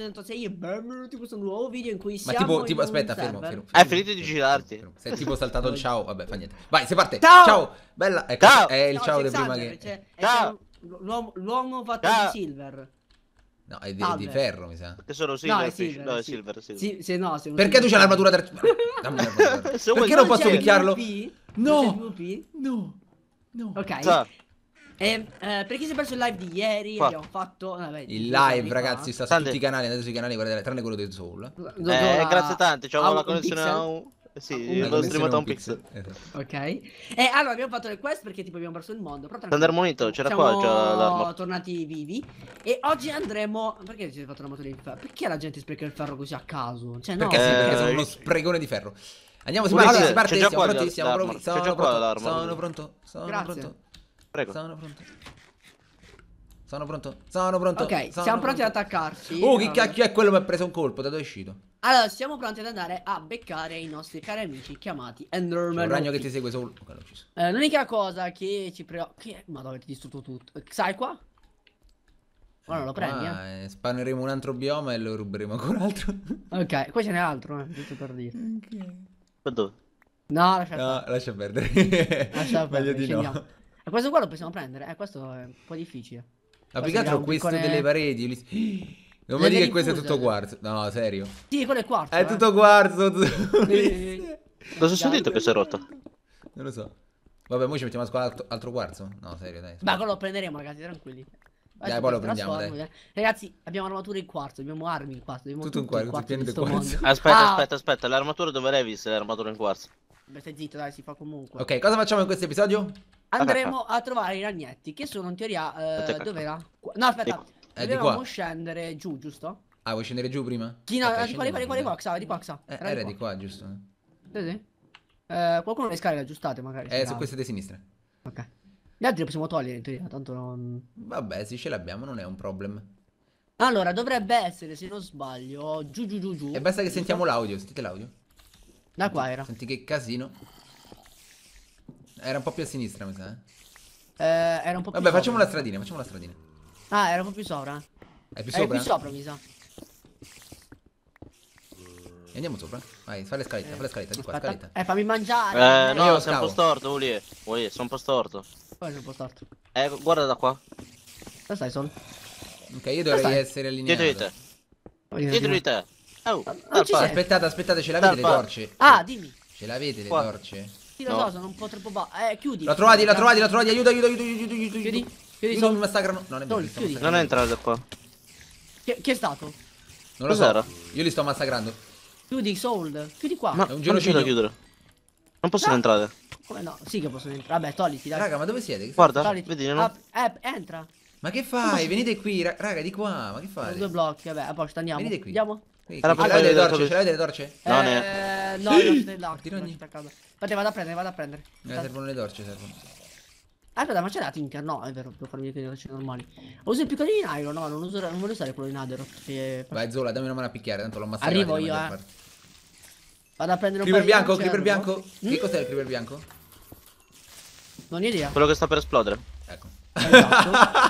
106 e benvenuti in questo nuovo video in cui siamo Ma tipo, tipo aspetta, fermo, fermo, Hai finito di girarti Se è tipo saltato il ciao, vabbè, fa niente Vai, si parte, ciao, ciao. Bella, ecco, ciao. è il ciao, ciao di prima che cioè, Ciao L'uomo fatto ciao. di silver No, è di, di, ferro, mi sa. Perché sono silver. No, è silver. No, è silver, silver. Sì, sì, no, Perché tu c'hai l'armatura da... Dammi l'armatura. Perché non posso picchiarlo? No. No. No. Ok. E eh, per chi si è perso il live di ieri, Qua. abbiamo fatto vabbè, il live, ragazzi. Fa. Sta su tutti i canali, andate sui canali, guardate, tranne quello del Soul. Eh, la... grazie tante. C'ho eh ah, una connessione a un. Sì, l'ho streamato un pixel. pixel. Esatto. Ok. E eh, allora abbiamo fatto le quest perché tipo abbiamo perso il mondo. Però Thunder Monito c'era qua già l'arma. tornati vivi. E oggi andremo. Perché ci siete fatto una moto di ferro? Perché la gente spreca il ferro così a caso? Cioè, no. Perché, eh, sì, perché sono eh, uno spregone di ferro. Andiamo, si parte, si parte, siamo pronti, siamo pronti, sono pronto, sono pronto, sono pronto. Prego. Sono pronto. Sono pronto. Sono pronto. Ok, sono siamo pronto. pronti ad attaccarci. Oh, chi cacchio è quello che mi ha preso un colpo? Da dove è uscito? Allora, siamo pronti ad andare a beccare i nostri cari amici chiamati Enderman. Un ragno che ti segue solo. Okay, eh, l'unica cosa che ci preoccupa. Che... Madonna, avete distrutto tutto. Sai qua? Ora non lo eh, prendi, ah, eh. eh Spaneremo un altro bioma e lo ruberemo ancora altro. ok, qua ce n'è altro, eh, giusto per dire. Ok. Ma dove? No, lascia, no, lascia perdere. lascia perdere. Meglio di no. E questo qua lo possiamo prendere? Eh, questo è un po' difficile. Ma più che altro questo piccone... Eh, delle pareti. Li... Non mi dire che questo è tutto eh. quarzo. No, serio. Sì, quello è quarzo. È eh. tutto quarzo. Tutto... Cosa sono detto che si è rotto? Non lo so. Vabbè, ora ci mettiamo a scuola altro, quarzo. No, serio, dai. Ma quello lo prenderemo, ragazzi, tranquilli. Dai, dai poi lo prendiamo, dai. Eh. Ragazzi, abbiamo armatura in quarzo, abbiamo armi in quarzo. tutto, tutto in quarzo, tutto in quarzo. Aspetta, ah. aspetta, aspetta. L'armatura dove l'hai vista? L'armatura in quarzo. Beh, stai zitto, dai, si fa comunque. Ok, cosa facciamo in questo episodio? andremo a trovare i ragnetti che sono in teoria... Eh, dove era? No, aspetta. Eh, Dovevamo scendere giù, giusto? Ah, vuoi scendere giù prima? Chi no, okay, eh, ah, di qua, di qua, di qua, Xa, di qua, Xa. Eh, era di qua, giusto? Sì, sì. Eh, qualcuno le scarica aggiustate magari. Eh, su queste di sinistra. Ok. Gli altri li possiamo togliere in teoria, tanto non... Vabbè, sì, ce l'abbiamo non è un problem. Allora, dovrebbe essere, se non sbaglio, giù, giù, giù, giù. E basta che sentiamo l'audio, sentite l'audio. Da qua era. Senti che casino. Era un po' più a sinistra, mi sa. Eh, eh era un po' più Vabbè, facciamo la stradina, facciamo la stradina. Ah, era un po' più sopra. È più sopra? È più sopra, mi sa. E andiamo sopra. Vai, fai le scalette, eh, fai le scalette, di qua, aspetta. scaletta. Eh, fammi mangiare. Eh, no, sei un po' storto, Uli. Uli, sono un po' storto. Poi sono un po' storto. Eh, guarda da qua. Dove stai, Sol? Ok, io dovrei essere allineato. Dietro di te. Dietro di te. Oh, ah, aspettate, aspettate, ce l'avete le torce? Ah, dimmi. Ce l'avete le torce? Sì, lo no. so, sono un po' troppo basso. Eh, chiudi. La trovati, la trovati, la trovati. Aiuto, aiuto, aiuto, aiuto, aiuto. Chiudi. Chiudi, chiudi. mi massacrano. Non è vero. Non è entrato qua. Chi è stato? Non lo so. Io li sto massacrando. Chiudi, Soul. Chiudi qua. Ma è un giro da chiudere. Non possono no. Ah! entrare. Come no? Sì che possono entrare. Vabbè, togliti, dai. Raga, ma dove siete? Guarda, togliti. vedi, non... ah, eh, entra. Ma che fai? Venite qui, raga, di qua. Ma che fai? Due blocchi, vabbè, a posto andiamo. Venite qui. Andiamo. Era per avete le torce? Ce l'avete le torce? Eh, no, eh, no, le torce non c'è casa. Vabbè, vado a prendere, vado a prendere. Eh, servono le torce, servono. Aspetta, ma c'è la tinker? No, è vero, devo farmi le torce normali. Uso il piccolo di iron, no, non, uso, non voglio usare quello di adero. Perché... Vai, Zola, dammi una mano a picchiare, tanto l'ho ammazzato. Arrivo io, eh. Vado a prendere un creeper bianco, creeper bianco. Che mm. cos'è il creeper bianco? Non ho idea. Quello che sta per esplodere. Ecco. Esatto.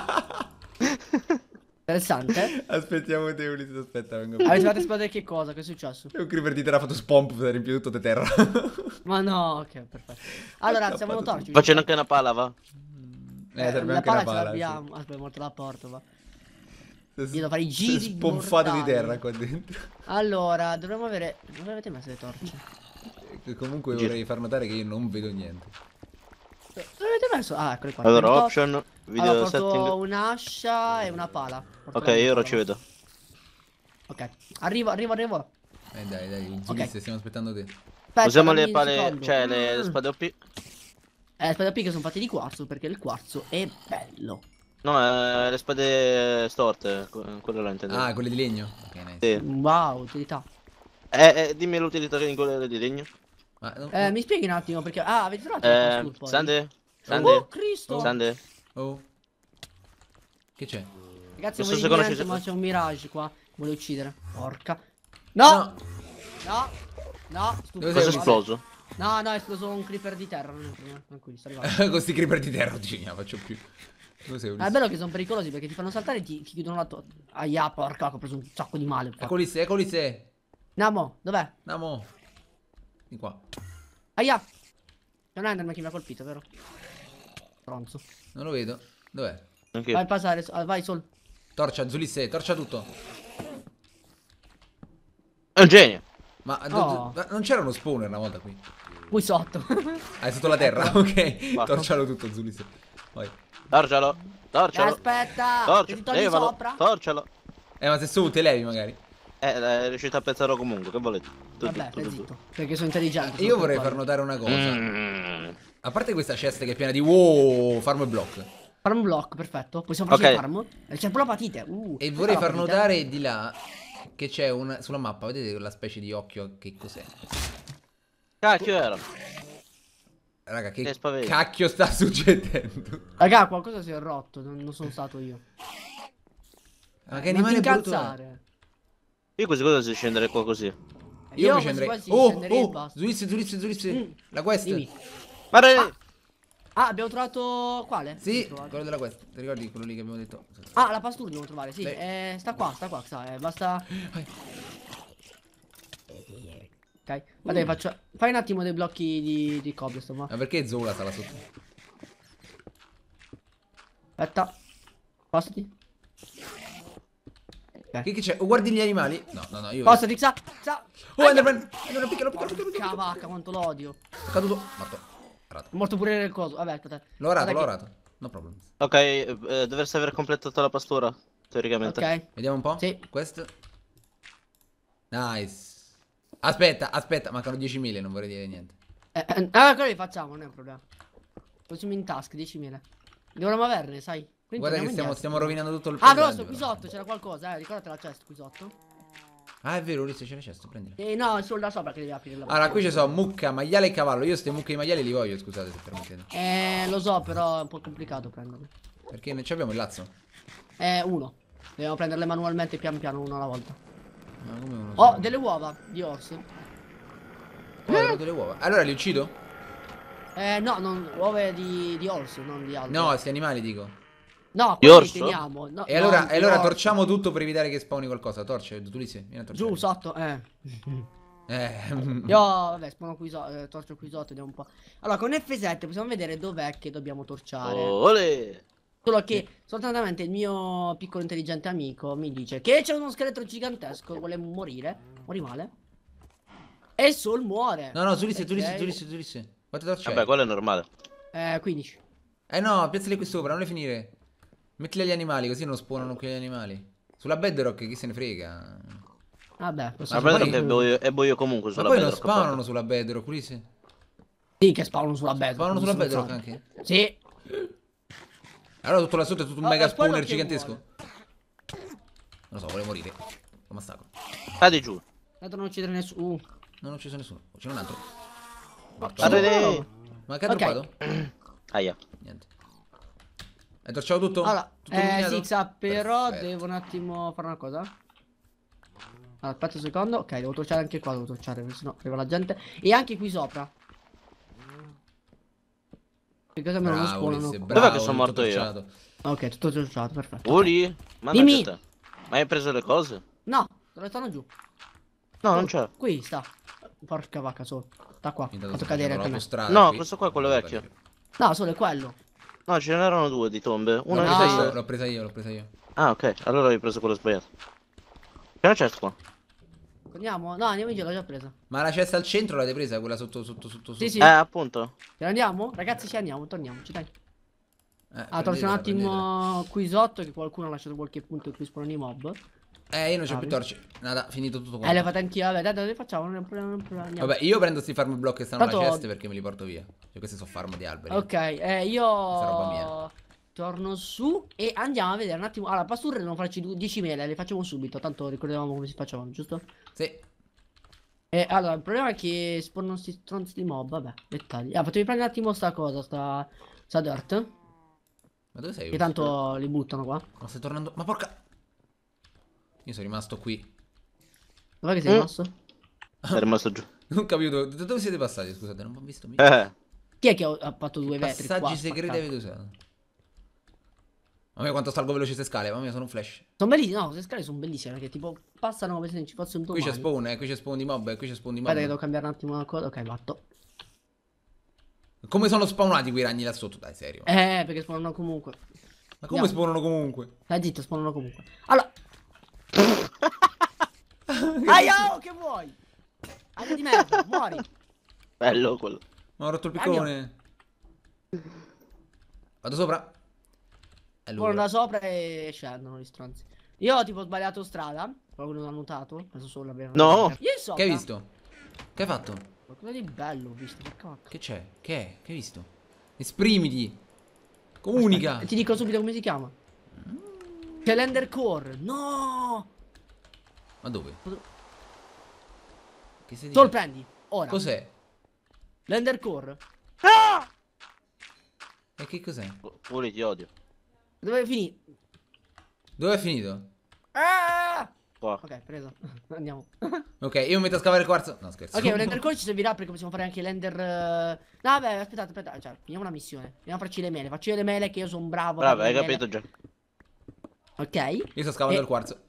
Interessante. Aspettiamo te, Ulisse, aspetta. Vengo Avete fatto esplodere che cosa? Che è successo? È un creeper di terra fatto spomp per riempire tutto di terra. Ma no, ok, perfetto. Allora, ecco, siamo torci. Facendo anche una pala, va? Mm, eh, eh serve anche pala una pala. Abbiamo. Sì. Ah, aspetta, è morto la porta, va. Io fare i giri Spomfato di terra qua dentro. Allora, dovremmo avere... Dove avete messo le torce? Comunque vorrei far notare che io non vedo niente. Eh, Dove avete messo? Ah, eccole qua. Allora, option, video allora, setting. un'ascia e una pala. Porto ok, io ora ci vedo. Ok, arrivo, arrivo, arrivo. Eh dai, dai, Gilles, okay. stiamo aspettando te. Aspetta, Usiamo le pale, secondo. cioè le, mm. spade OP. Eh, le spade OP che sono fatte di quarzo perché il quarzo è bello. No, eh, le spade storte, quello là intendo. Ah, quelle di legno. Ok, nice. Sì. Wow, utilità. Eh, eh dimmi l'utilità in quelle di legno. Ma, non... eh, mi spieghi un attimo perché... Ah, avete trovato eh, il Sande? Sande? Oh, Cristo! Sande? Oh. Che c'è? Ragazzi, non, non so se conoscete... ma c'è un Mirage qua. Vuole uccidere. Porca. No! No! No! no. Cosa è esploso? No, no, è esploso un creeper di terra. Tranquillo, Questi creeper di terra, oggi ne faccio più. Cos'è, ah, è bello che sono pericolosi perché ti fanno saltare e ti, ti chiudono la tua... Aia, porca, ho preso un sacco di male. Eccoli se, eccoli se. Namo, dov'è? Namo. Di qua. Aia! Non è un Enderman che mi ha colpito, vero? Bronzo. Non lo vedo. Dov'è? Vai a passare, ah, vai Sol. Torcia, Zulisse, torcia tutto. È un genio. Ma, oh. non c'era uno spawner una volta qui? Qui sotto. Ah, è sotto la terra, ok. Basta. Torcialo tutto, Zulisse. Vai. Torcialo, torcialo. Aspetta, torcialo. torcialo. Eh, ma se su te levi magari. Eh, eh riuscite a pensarlo comunque, che volete? Tu, Vabbè, tu, tu, zitto, perché sono intelligente. Io vorrei far notare una cosa. Mm. A parte questa cesta che è piena di wow, farm e block. Farm block, perfetto. Possiamo fare okay. farm. Eh, c'è pure la patite. Uh, e vorrei far notare di là che c'è una sulla mappa, vedete quella specie di occhio che cos'è? Cacchio era. Raga, che cacchio sta succedendo? Raga, qualcosa si è rotto, non, non sono stato io. Ma che animale non ti incazzare. Brutto. Io così cosa se scendere qua così. Io, io mi scenderei. Quasi oh, oh, Zulizzi, Zulizzi, Zulizzi. La quest. Dimmi. Ah. ah. abbiamo trovato quale? Sì, quello della quest. Ti ricordi quello lì che abbiamo detto? Ah, la pastura devo trovare, sì. Eh, sta qua, sta qua, sta, eh, basta. Vai. Ok. Vabbè, mm. faccio. Fai un attimo dei blocchi di, di cobblestone. Ma... ma perché Zola sta là sotto? Aspetta. Spostati. Dai. Che, che c'è? Oh, guardi gli animali? No, no, no, io... Cosa di sa? sa. Oh, Enderman! Enderman, piccolo, piccolo, piccolo, piccolo. vacca, quanto l'odio. Caduto. Morto. Rato. Morto pure nel coso. Vabbè, aspetta. L'ho orato, l'ho orato. No problem. Ok, eh, dovresti aver completato la pastura, teoricamente. Ok. Vediamo un po'. Sì. Questo. Nice. Aspetta, aspetta, mancano 10.000, non vorrei dire niente. Eh, eh, allora, ah, quello li facciamo, non è un problema. Poi in task, 10.000. Dovremmo averne, sai. Quindi Guarda che stiamo, stiamo, rovinando tutto il Ah, però sto qui sotto c'era qualcosa, eh. Ricordate la chest qui sotto. Ah, è vero, Ulisse c'è la chest, prendila. Eh, no, è solo da sopra che devi aprire la Allora, qui ci sono mucca, maiale e cavallo. Io queste mucche e maiale li voglio, scusate se permettete. Eh, lo so, però è un po' complicato prenderle. Perché non abbiamo il lazzo? Eh, uno. Dobbiamo prenderle manualmente pian piano, uno alla volta. Ma come uno? Oh, delle uova di orso. Oh, eh? delle uova. Allora li uccido? Eh, no, non, uova di, di orso, non di altro. No, questi animali, dico. No, poi No, e allora, no, allora torciamo tutto per evitare che spawni qualcosa. Torce, Tulisi, vieni a Giù, sotto, eh. eh. Io, vabbè, spawno qui sotto, eh, torcio qui sotto, vediamo un po'. Allora, con F7 possiamo vedere dov'è che dobbiamo torciare. Olè. Solo che, soltanto il mio piccolo intelligente amico mi dice che c'è uno scheletro gigantesco, vuole morire, morì male. E Sol muore. No, no, Tulisi, Tulisi, Tulisi, Tulisi. Quanto torce? Vabbè, quello è normale. Eh, 15. Eh no, piazzale qui sopra, non le finire. Mettili agli animali, così non spawnano qui gli animali. Sulla bedrock chi se ne frega. Vabbè, questo la bedrock è buio, è buio comunque sulla Ma poi non spawnano sulla bedrock, qui sì. Sì, che spawnano sulla bedrock. Spawnano sulla bedrock anche? Sì. Allora tutto là sotto è tutto un oh, mega spawner gigantesco. Non lo so, vuole morire. Come ostacolo. Cade giù. Tanto non uccidere nessuno. Uh. Non ho ucciso nessuno. C'è un altro. Ma cade okay. rubato? Aia. Niente. E tracciamo tutto? Allora, tutto eh, Zizza, però Perfetto. devo un attimo fare una cosa. Allora, aspetta un secondo. Ok, devo torciare anche qua, devo torciare, sennò arriva la gente. E anche qui sopra. Che cosa me lo spawnano? Dov'è che sono morto io? Ok, tutto torciato, perfetto. Uli, okay. Dimmi. Te. Ma hai preso le cose? No, dove stanno giù? No, non c'è. Qui sta. Porca vacca, solo. Da qua. Intanto Fatto cadere anche me. no, questo qua è quello vecchio. No, solo è quello. No, ce n'erano due di tombe. Una l'ho presa, io, l'ho presa io, l'ho presa io. Ah, ok, allora hai preso quello sbagliato. Che la cesta qua? Andiamo? No, andiamo in giro, l'ho già presa. Ma la cesta al centro l'avete presa, quella sotto, sotto, sotto, sotto. Sì, sì. Eh, appunto. Ce ne andiamo? Ragazzi, ci andiamo, torniamoci, dai. Eh, ah, torniamo un attimo qui sotto che qualcuno ha lasciato qualche punto in cui spawnano i mob. Eh, io non c'ho più torce. Nada, finito tutto qua. Eh, l'ho fatto anch'io. Vabbè, tanto dove facciamo. Non problema, non problema, Vabbè, io prendo questi farm block che stanno Tanto... alla ceste perché me li porto via. Cioè, questi sono farm di alberi. Ok, eh, io. Questa roba mia. Torno su e andiamo a vedere un attimo. Allora, pasture devono farci 10 mele, le facciamo subito. Tanto ricordavamo come si facevano, giusto? Sì. E eh, allora, il problema è che spawnano questi stronzi di mob. Vabbè, dettagli. Ah, potevi prendere un attimo sta cosa, sta, sta dirt. Ma dove sei? Che tanto li buttano qua. Ma stai tornando. Ma porca. Io sono rimasto qui. Dove che sei mm. rimasto? Sei rimasto giù. non capito. Dove siete passati? Scusate, non ho visto mica. Eh. Chi è che ha fatto due vetri Passaggi segreti avete usato? Mamma mia quanto salgo veloce queste scale, mamma mia sono un flash. Sono bellissime, no, queste scale sono bellissime perché tipo passano come se non ci fosse un domani. Qui c'è spawn, eh, qui c'è spawn di mob, eh, qui c'è spawn di mob. Aspetta che devo cambiare un attimo una cosa, ok batto. Come sono spawnati quei ragni là sotto? Dai, serio. Eh, perché spawnano comunque. Ma come Andiamo. spawnano comunque? Dai, zitto, spawnano comunque. Allora, Aia, oh, che vuoi? Aria di merda, muori. Bello quello. Ma ho rotto il piccone. Vado sopra. Volo da sopra e scendono gli stronzi. Io ho tipo sbagliato strada. Qualcuno l'ha notato? Penso solo l'abbiamo No! Io so. Che hai visto? Che hai fatto? Qualcosa di bello ho visto. Che c'è? Che è? Che hai visto? Esprimiti. Comunica. Aspetta, ti dico subito come si chiama. Mm. C'è l'Endercore. No! Ma dove? Che stai dicendo? prendi, ora. Cos'è? L'endercore. Ah! E che cos'è? Pure ti odio. Dove è finito? Dove è finito? Ah! Qua. Ok, preso. Andiamo. ok, io mi metto a scavare il quarzo. No, scherzo. Ok, l'ender core ci servirà perché possiamo fare anche l'ender. Eh, no, vabbè, aspettate, aspettate. Cioè, finiamo una missione. Andiamo a farci le mele. Faccio io le mele che io sono bravo. Bravo, hai capito già. Ok. Io sto scavando e... Eh. il quarzo.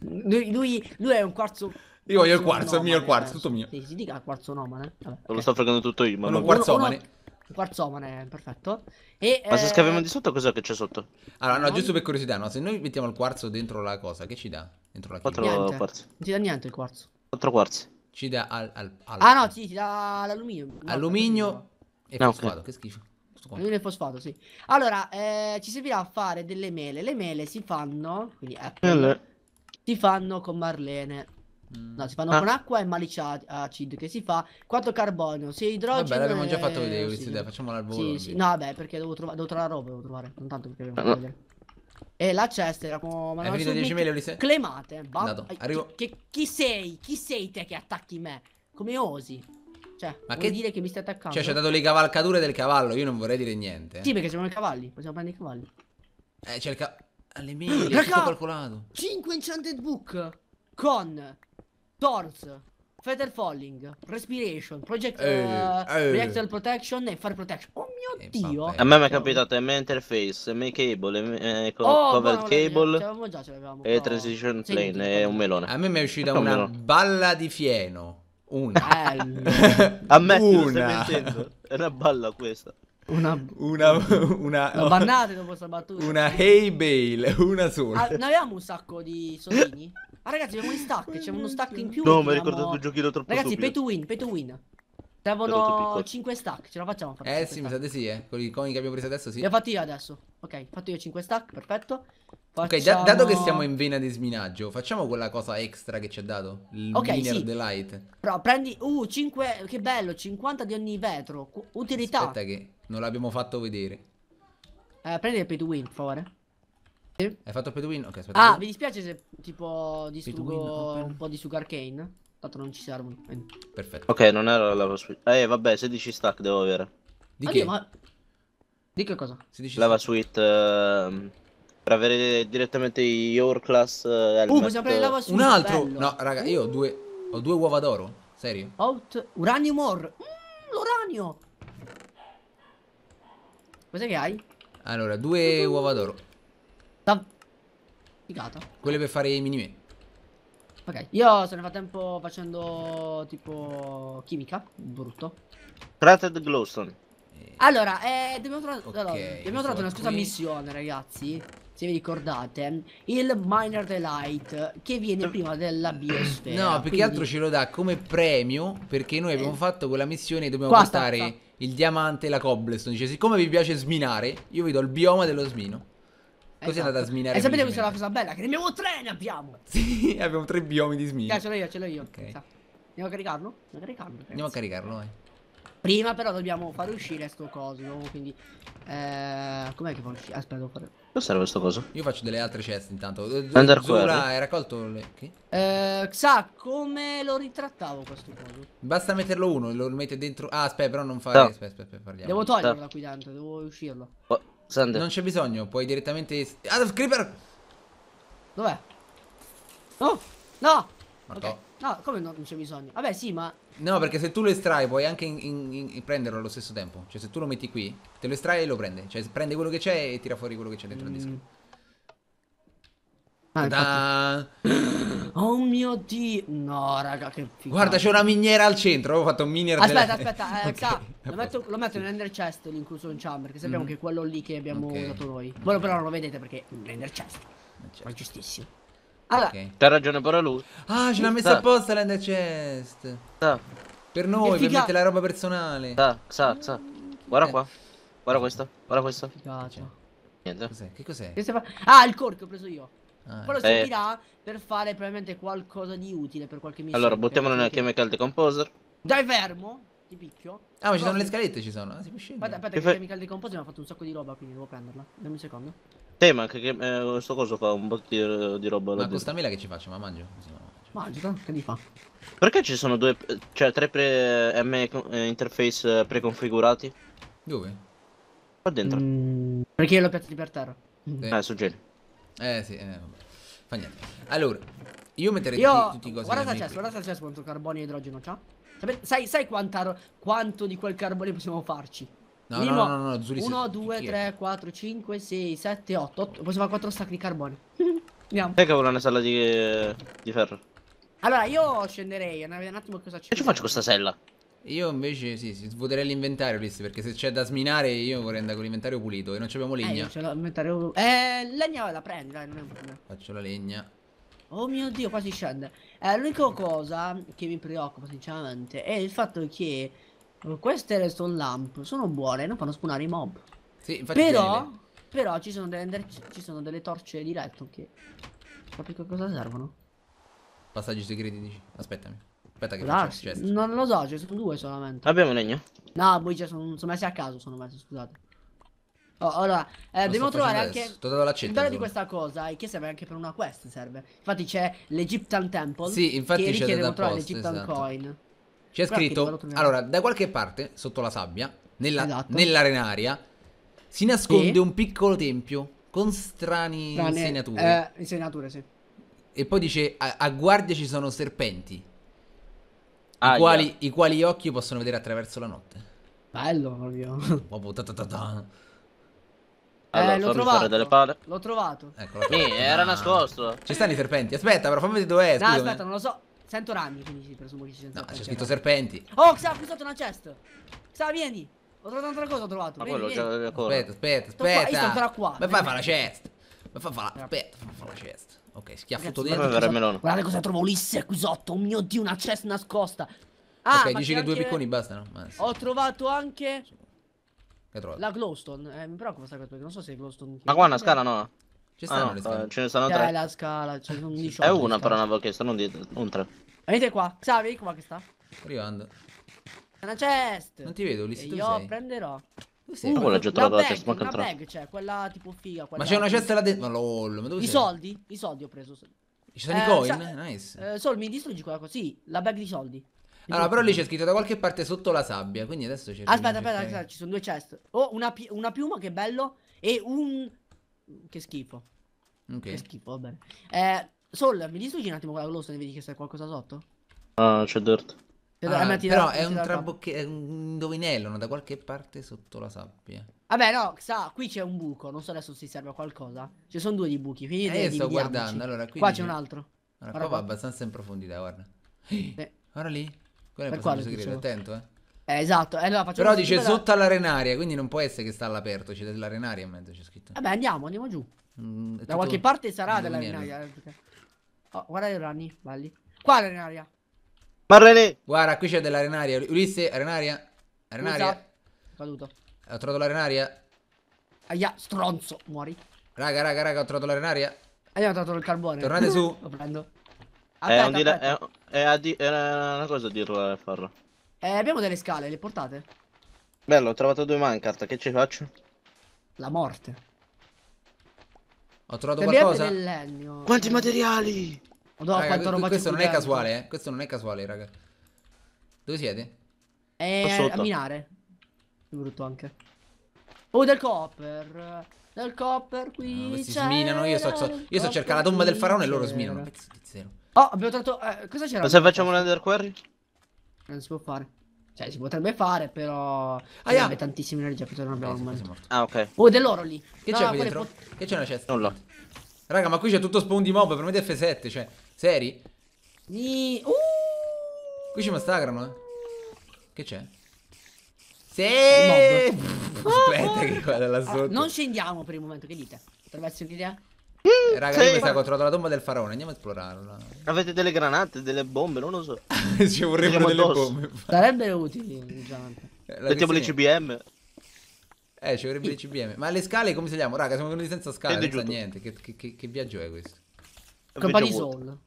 Lui, lui, lui è un quarzo io voglio il quarzo, il mio il quarzo, eh, tutto mio. Sì, si dica il quarzonomane. Vabbè, okay. Lo sto fregando tutto io, ma... Sono quarzomane. Uno, uno, quarzomane, perfetto. E, ma se scaviamo eh, di sotto cos'è che c'è sotto? Allora, no, giusto per curiosità, no, se noi mettiamo il quarzo dentro la cosa, che ci dà? Dentro la Quattro niente. quarzi. Non ti dà niente il quarzo. Quattro quarzi. Ci dà al... al, al... Ah no, sì, ti dà l'alluminio. alluminio e no, fosfato, okay. che schifo. Alluminio e fosfato, sì. Allora, eh, ci servirà a fare delle mele. Le mele si fanno... Quindi, ecco. Si fanno con Marlene. No, si fanno ah. con acqua e malicia acid che si fa 4 carbonio, 6 idrogeno. Vabbè, l'abbiamo già fatto vedere questa sì. idea, facciamola al volo. Sì, sì. No, vabbè, perché devo, trova... devo trovare la roba, devo trovare, non tanto perché devo vedere. E la cesta era come Hai finito 10 mail, Ulisse? Clemate, Andato. Arrivo. Che, chi sei? Chi sei te che attacchi me? Come osi? Cioè, ma che dire che mi stai attaccando? Cioè, ci ha dato le cavalcature del cavallo, io non vorrei dire niente. Sì, perché siamo i cavalli, possiamo prendere i cavalli. Eh, c'è il ca... Alle mele, tutto calcolato. 5 enchanted book con Thorns, Fetal Falling, Respiration, Project eh, eh. Reactor Protection e Fire Protection. Oh mio e dio! A me mi è capitato M Interface, M Cable, eh, co oh, Covered Cable mia, già, e però... Transition Plane, Senti, è un melone. A me mi è uscita no, una melone. balla di fieno. Una. Eh, a me una. È una balla questa. Una, una, una, una bannate dopo questa battuta. Una hay bale, una sola. Ah, ne avevamo un sacco di soldini? Ah, ragazzi, abbiamo gli stack. C'è uno stack in più. No, mi ha ricordato un giochino troppo Ragazzi, pay to win, pay to win. Servono 5 stack, ce la facciamo Eh sì, mi sa di sì, eh. Con i coin che abbiamo preso adesso sì. Li ho fatti io adesso. Ok, fatto io 5 stack, perfetto. Ok, dato che siamo in vena di sminaggio, facciamo quella cosa extra che ci ha dato. Il ok, Miner sì. Delight. Però prendi... Uh, 5... Che bello, 50 di ogni vetro. Utilità. Aspetta che non l'abbiamo fatto vedere. Eh, prendi il pay to win, per favore. Hai fatto Pedwin? Ok, aspetta. Ah, mi dispiace se tipo distruggo un po' di sugar cane. Tanto non ci servono. Perfetto. Ok, non era la lava possibilità. Eh, vabbè, 16 stack devo avere. Di Oddio, che? Ma... Di che cosa? 16 Lava stack. suite. Ehm, uh, per avere direttamente your class. Uh, uh possiamo prendere lava suite. Un altro. Bello. No, raga, io ho uh. due. Ho due uova d'oro. Serio? Out. Uranium ore. Mm, l'uranio. Cos'è che hai? Allora, due uova d'oro. Figata. Quelle per fare i mini me. Ok, io se ne fa tempo facendo tipo chimica, brutto. Crated Glowstone. Eh. Allora, eh, dobbiamo, trovare okay, allora, abbiamo trovato una scusa qui. missione, ragazzi. Se vi ricordate, il Miner Delight che viene prima della biosfera. No, perché quindi... altro ce lo dà come premio perché noi abbiamo eh. fatto quella missione e dobbiamo Qua portare il diamante e la cobblestone. Dice, cioè, siccome vi piace sminare, io vi do il bioma dello smino. Così esatto. è andata a esatto. sminare. E sapete questa è la cosa bella? Che ne abbiamo tre, ne abbiamo! sì, abbiamo tre biomi di smina. ce l'ho io, ce l'ho io. Okay. Andiamo a caricarlo? Andiamo a caricarlo. Ragazzi. Andiamo a caricarlo, eh. Prima però dobbiamo fare uscire sto coso, quindi... Eh, com'è che fa uscire? Ah, aspetta, devo fare... Non serve sto coso? Io faccio delle altre ceste intanto. Eh, under Zura, hai raccolto le... Che? Eh, sa, come lo ritrattavo questo coso? Basta metterlo uno, lo mette dentro... Ah, aspetta, però non fare... No. Aspetta, aspetta, aspetta, parliamo. Devo toglierlo da qui dentro, devo uscirlo. Oh. Sande. Non c'è bisogno, puoi direttamente... Adolf Creeper! Dov'è? Oh! No! Okay. No, come no, non c'è bisogno? Vabbè, sì, ma... No, perché se tu lo estrai puoi anche in, in, in, prenderlo allo stesso tempo. Cioè, se tu lo metti qui, te lo estrai e lo prende. Cioè, prende quello che c'è e tira fuori quello che c'è dentro mm. il disco. Ah, oh mio dio. No, raga, che figata Guarda, c'è una miniera al centro. Avevo fatto un miniera Aspetta, della... aspetta, eh, okay. lo, metto, lo metto nell'ender chest in chamber. Perché sappiamo mm che è quello lì che abbiamo okay. usato noi. Voi però non lo vedete perché l'ender chest. Ma giustissimo. Allora, okay. t'ha ragione però lui. Ah, ce l'ha messa apposta l'ender chest. Sa. Per noi, per mettere la roba personale. Sa, sa, sa. Guarda eh. qua. Guarda questo. Guarda questo. Figacia. Cioè. Niente. Cos'è? Che cos'è? Ah, il cork che ho preso io. Ah, Quello eh. servirà per fare probabilmente qualcosa di utile per qualche missione. Allora, buttiamolo nella Chemical Decomposer. Dai, fermo! Ti picchio. Ah, ma ci sono le scalette, ci sono. Eh, si può scendere. Aspetta, che, Chemical Decomposer mi ha fatto un sacco di roba, quindi devo prenderla. Dammi un secondo. Te, ma che, eh, questo coso fa un bottino eh, di, roba. Ma costa mila che ci faccio, ma mangio. Così, che gli fa? Perché ci sono due, cioè tre pre M interface preconfigurati? Dove? Qua dentro. Mm, perché io l'ho piazzati per terra. Eh, suggeri. Eh sì, eh, fa niente. Allora, io metterei io... tutti, i cosi. Guarda se c'è, guarda se quanto carbonio e idrogeno c'ha. Sai, sai quanta, quanto di quel carbonio possiamo farci? No, Minimo, no, no, no, 1, 2, 3, 4, 5, 6, 7, 8, 8. Possiamo fare 4 stack di carbonio. Andiamo. Sai che avrò una sella di, di ferro. Allora, io scenderei, un attimo cosa c'è. E ci faccio questa sella? Io invece sì, sì svuoterei l'inventario Liz, perché se c'è da sminare io vorrei andare con l'inventario pulito e non abbiamo eh, legna. Eh, c'è l'inventario... Eh, legna la prendi, dai, eh, non è Faccio la legna. Oh mio Dio, quasi scende. Eh, l'unica cosa che mi preoccupa sinceramente è il fatto che eh, queste redstone lamp sono buone, non fanno spunare i mob. Sì, infatti però, bene. però ci sono, delle, ci sono delle torce di redstone che... Proprio che cosa servono? Passaggi segreti dici? Aspettami. Aspetta che faccio chest. Non lo so, ci sono due solamente. Abbiamo legno? No, poi ci sono, sono messi a caso, sono messi, scusate. Oh, allora, eh, dobbiamo trovare anche... Adesso. T'ho dato la Il bello di questa cosa è che serve anche per una quest, serve. Infatti c'è l'Egyptian Temple. Sì, infatti c'è da post, trovare l'Egyptian esatto. Coin. C'è scritto, allora, da qualche parte, sotto la sabbia, nell'arenaria, esatto. si nasconde sì. un piccolo tempio con strani Strane, insegnature. Eh, insegnature, sì. E poi dice, a, a guardia ci sono serpenti. I, quali, I quali occhi possono vedere attraverso la notte. Bello proprio. Proprio boh, boh, ta ta ta ta. Allora, eh, l'ho trovato. L'ho trovato. Ecco, trovato. era ah. nascosto. Ci stanno i serpenti. Aspetta, però fammi vedere dove è. No, scusami. aspetta, non lo so. Sento rami, quindi si presumo che ci siano. No, c'è scritto serpenti. Oh, Xa, qui sotto una chest. Xa, vieni. Ho trovato un'altra cosa, ho trovato. Ma vieni, quello vieni. Già ancora. Aspetta, aspetta, aspetta. Sto qua, io sto ancora qua. Ma fai fa la chest. Ma fa, fa la... Aspetta, fa, fa la chest. Ok, schiaffo dentro. Cosa... Guardate cosa trovo Ulisse qui sotto. Oh mio dio, una chest nascosta. Ah, ok, dici che due picconi le... bastano. Sì. Ho trovato anche. Che trovato? La glowstone. Eh, mi preoccupa questa cosa perché non so se è glowstone. Ma qua è una scala no. Ci stanno ah, no, scale. Ce ne stanno tre. Eh, la scala. Cioè, non 18, è una però non avevo chiesto, non di... un tre. Venite qua. Xavi, qua che sta. Arrivando. È una chest. Non ti vedo, Ulisse. Io sei. prenderò. Sì. Ma quella già trovata la testa, ma una bag, cioè, quella tipo figa. Quella ma c'è una cesta là dentro. Ma lol, ma dove I sei? soldi? I soldi ho preso. Ci sono eh, i coin? Cioè, nice. Eh, Sol, mi distruggi quella cosa? Sì, la bag di soldi. Allora, però lì c'è scritto da qualche parte sotto la sabbia, quindi adesso c'è... Aspetta, aspetta, aspetta, ci sono due chest. Oh, una, pi una piuma, che bello, e un... Che schifo. Ok. Che schifo, va bene. Eh, Sol, mi distruggi un attimo quella glossa e vedi che c'è qualcosa sotto? Ah, c'è dirt ah, eh, però è un trabocchetto, è un indovinello, da qualche parte sotto la sabbia. Vabbè, no, sa, qui c'è un buco, non so adesso se serve a qualcosa. Ci sono due di buchi, quindi eh, io sto guardando, allora qui Qua c'è un altro. Allora, allora qua, qua, va abbastanza in profondità, guarda. Beh. Guarda lì. Quello è il passaggio segreto, dicevo. attento, eh. Eh, esatto, eh, allora, Però dice da... sotto all'arenaria, quindi non può essere che sta all'aperto, c'è dell'arenaria in mezzo, c'è scritto. Vabbè, andiamo, andiamo giù. Mm, da qualche parte sarà dell'arenaria. Eh, oh, guarda i rani, balli. Qua l'arenaria. Ma René! Guarda, qui c'è dell'arenaria. Ulisse, arenaria? Arenaria? Caduto. Ho trovato l'arenaria? Aia, stronzo, muori. Raga, raga, raga, ho trovato l'arenaria. Aia, ho trovato il carbone. Tornate su. Lo prendo. Eh, aspetta, è, un dire, è, è, eh, eh, di, è, una cosa dirlo a farlo. Eh, abbiamo delle scale, le portate? Bello, ho trovato due minecart, che ci faccio? La morte. Ho trovato Te qualcosa. Quanti materiali! Madonna, raga, quanta roba Questo non è casuale, eh. Questo non è casuale, raga. Dove siete? Eh, a minare. È brutto anche. Oh, del copper. Del copper qui. No, ah, sminano. Io sto, so, io sto cercando la tomba del faraone e loro sminano. Pezzo di zero. Oh, abbiamo trovato. Eh, cosa c'era? Cosa facciamo un under quarry? Non si può fare. Cioè, si potrebbe fare, però. Ah, yeah. tantissima energia, perché non abbiamo eh, okay, Ah, ok. Oh, dell'oro lì. Che no, c'è qui dentro? Che c'è una cesta? Nulla. Raga, ma qui c'è tutto spawn di mob, premete F7, cioè. Seri? Uh. Qui ci massacrano, eh. Che c'è? Sì! Aspetta che qua da là sotto. non scendiamo per il momento, che dite? Potrebbe un'idea? Mm, raga, sì, mi sta la tomba del faraone, andiamo a esplorarla. Avete delle granate, delle bombe, non lo so. Ci vorrebbero delle bombe. Sarebbero utili, Mettiamo le CBM. Eh, ci vorrebbe le CBM. Ma le scale come saliamo? Raga, siamo venuti senza scale, senza niente. Che, viaggio è questo? Campa di sonno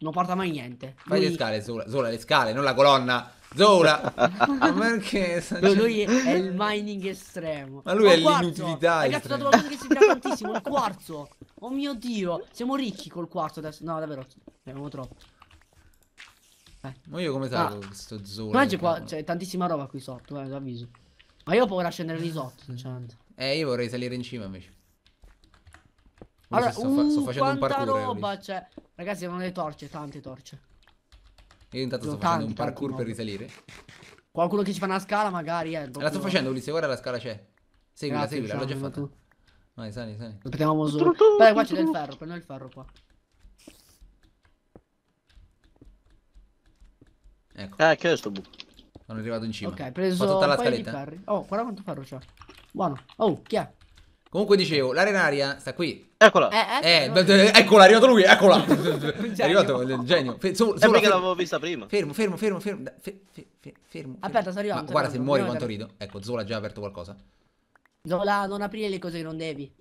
non porta mai niente. Fai le scale, Zola, Zola, le scale, non la colonna. Zola, Ma perché lui, lui è il mining estremo. Ma lui Ma è l'inutilità. Ragazzi, ho dato cosa che sembra tantissimo. Il quarzo, oh mio dio, siamo ricchi col quarzo adesso. No, davvero, ne abbiamo troppo. Eh. Ma io come salgo ah. questo Zola? Ma c'è, qua, c'è tantissima roba qui sotto, eh, avviso. Ma io ho paura a scendere lì sotto, sinceramente. Eh, io vorrei salire in cima invece. Allora, sto, fa sto, uh, facendo un parkour. Eh, roba eh, Ragazzi, erano le torce, tante torce. Io intanto sto, sto facendo un parkour per risalire. Qualcuno che ci fa una scala, magari. Eh, la sto facendo, Ulisse, guarda la scala c'è. Seguila, Grazie, seguila, l'ho già fatto. Vai, sali, sali. Aspettiamo su. Beh, qua c'è del ferro, prendo il ferro qua. Ecco. Eh, che è sto bu? Sono arrivato in cima. Ok, preso tutta la scaletta. Oh, guarda quanto ferro c'è. Buono. Oh, chi è? Comunque dicevo, l'arenaria sta qui. Eccola. Eh, eh, eh, eh eccola, è arrivato lui, eccola. è arrivato il genio. Fe, so, eh, so, mica l'avevo vista prima. Fermo, fermo, fermo, fermo. Fe, fe, fermo. Aspetta, sono arrivato. Ma guarda se muori quanto rido. Ecco, Zola ha già aperto qualcosa. Zola, non aprire le cose che non devi.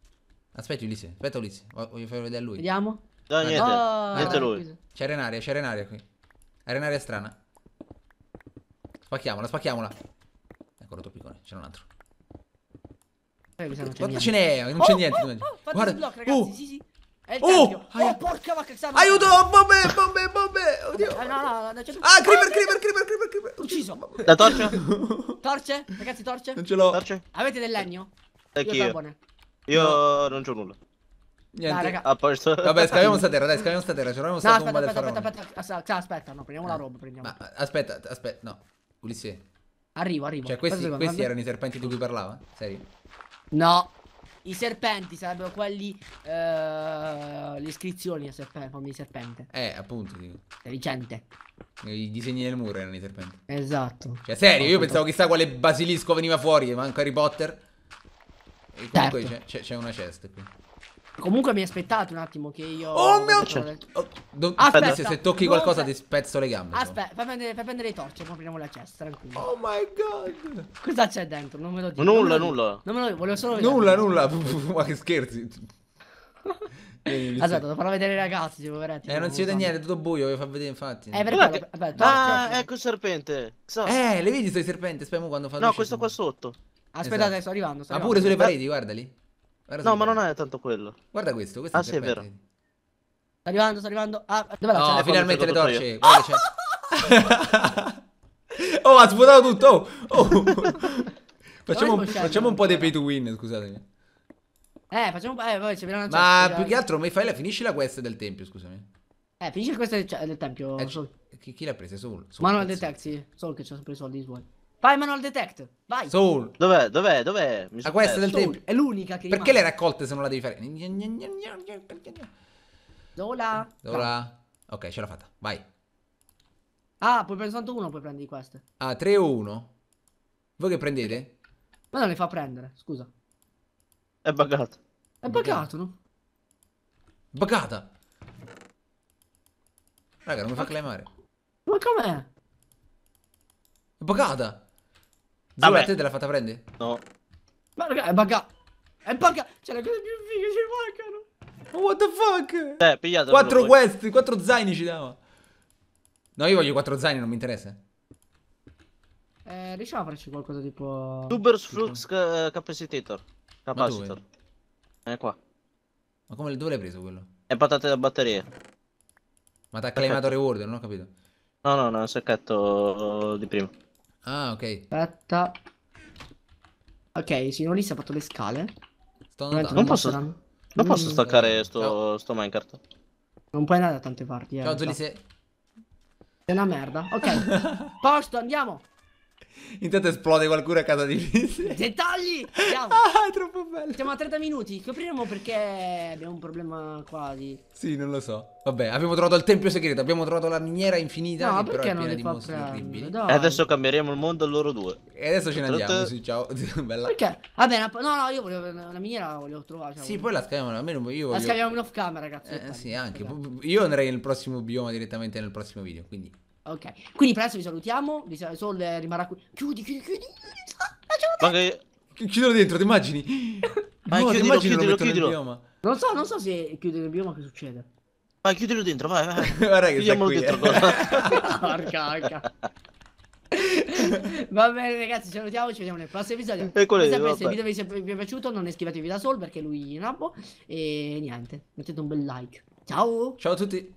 Aspetta Ulisse, aspetta Ulisse. Voglio far vedere a lui. Vediamo. No, niente. Oh, niente lui. C'è arenaria, c'è arenaria qui. Arenaria strana. Spacchiamola, spacchiamola. Ecco, rotto piccone, c'è un altro. Eh, non Quanta ce n'è? Non c'è oh, niente. Oh, oh, fate Guarda. Block, Oh. Sì, sì. È il oh, oh, porca vacca, Xander. Aiuto, bombe, bombe, bombe. Oddio. Ah, no, no, no, ah, creeper, creeper, creeper, creeper, creeper. Ucciso. La torcia? torce? Ragazzi, torce? Non ce l'ho. Torce? Avete del legno? Anch'io. Eh, io io non c'ho nulla. Niente. Dai, raga. Ah, Vabbè, scaviamo sta terra, dai, scaviamo sta terra. C'eravamo no, stati aspetta, aspetta, aspetta, aspetta, aspetta, aspetta, aspetta, no, prendiamo ah. la roba, prendiamo. Ma aspetta, aspetta, no. Ulisse. Arrivo, arrivo. Cioè, questi, questi erano i serpenti di cui parlava? Serio? No. I serpenti sarebbero quelli. Uh, le iscrizioni a serpente, forma di serpente. Eh, appunto. Dico. Intelligente. I disegni del muro erano i serpenti. Esatto. Cioè, serio, io pensavo chissà quale basilisco veniva fuori, manco Harry Potter. E certo. comunque certo. c'è una cesta qui. Comunque mi aspettate un attimo che io... Oh mio... Cioè, oh, aspetta, aspetta, se tocchi qualcosa non... ti spezzo le gambe. Aspetta, fai prendere, fai prendere le torce, poi apriamo la chest, tranquillo. Oh my god. Cosa c'è dentro? Non me lo dico. Nulla, non nulla. Non me lo dico, volevo solo... vedere. nulla. nulla. Ma che scherzi. Aspetta, devo farlo vedere i ragazzi, cioè, poveretti. Eh, non si vede niente, è tutto buio, voglio far vedere infatti. Eh, perché... Che... Vabbè, ah, ecco il serpente. Xos. Eh, le vedi stai serpente? Speriamo quando fanno... No, questo qua sotto. Aspettate, esatto. sto arrivando. Sto Ma pure sulle pareti, guardali. Guarda no, ma non è tanto quello. Guarda questo, questo ah, è sì, è vero. Sta arrivando, sta arrivando. Ah, dove la no, finalmente le torce. Guarda, c'è. oh, ha svuotato tutto. Oh, oh. facciamo, facciamo un po' dei pay to win, scusatemi. Eh, facciamo un po'. Eh, poi ci una Ma più dai. che altro, mi fai la, finisci la quest del tempio, scusami. Eh, finisci la quest del, cioè, del tempio. Eh, chi, chi l'ha presa? Soul. Soul Manuel del Taxi. Solo che ci ha preso soldi, vuoi. Vai manual detect, vai. Soul. Dov'è, dov'è, dov'è? Mi La questa del tempio. È l'unica che Perché le raccolte se non la devi fare? Dola. Dola. Ok, ce l'ha fatta, vai. Ah, puoi prendere soltanto ah, uno, poi prendi queste. Ah, 3 o 1? Voi che prendete? Ma non le fa prendere, scusa. È bugato. È bugato, no? Bugata. Raga, non mi fa clamare. Ma com'è? È bugata. Zura, Vabbè. te te l'ha fatta prendere? No. Ma raga, è bugga. È bugga. C'è cioè, la cosa più figa, ci mancano. Ma what the fuck? Eh, pigliato. Quattro quest, quattro zaini ci dava. No, io voglio quattro zaini, non mi interessa. Eh, riusciamo a farci qualcosa tipo... Tubers Flux eh, ca Capacitor. Capacitor. È eh, qua. Ma come, dove l'hai preso quello? È patate da batterie. Ma ti ha claimato reward, non ho capito. No, no, no, è un sacchetto di prima. Ah, ok. Aspetta. Ok, sì, lì si è fatto le scale. Sto non, non posso, non posso mm, staccare eh, sto, no. sto minecart. Non puoi andare da tante parti. Eh, Ciao, Giulisse. Sei una merda. Ok. Posto, andiamo. Intanto esplode qualcuno a casa di Lizzie. Dettagli! Andiamo. Ah, è troppo bello. Siamo a 30 minuti. Scopriremo perché abbiamo un problema quasi. Sì, non lo so. Vabbè, abbiamo trovato il tempio segreto, abbiamo trovato la miniera infinita. No, perché non li fa prendere? adesso cambieremo il mondo a loro due. E adesso ce ne andiamo, sì, ciao. Bella. Perché? Vabbè, no, no, io volevo la miniera la volevo trovare. Cioè, sì, volevo... poi la scaviamo, almeno io voglio... La scaviamo in off camera, ragazzi. Eh, sì, anche. Io andrei nel prossimo bioma direttamente nel prossimo video, quindi... Ok, quindi per adesso vi salutiamo. Vi sal Sol rimarrà qui. Chiudi, chiudi, chiudi. Ah, Ma che... Chiudilo dentro, ti immagini? Ma no, chiudilo, chiudilo, chiudilo. Non so, non so se chiudere il bioma che succede. Vai, chiudilo dentro, vai, vai. Guarda Chiudiamolo dentro. Porca, porca. Va bene ragazzi, ci salutiamo, ci vediamo nel prossimo episodio. E quello sempre, se il video vi, vi è piaciuto non iscrivetevi da Sol perché lui è in abbo. E niente, mettete un bel like. Ciao! Ciao a tutti!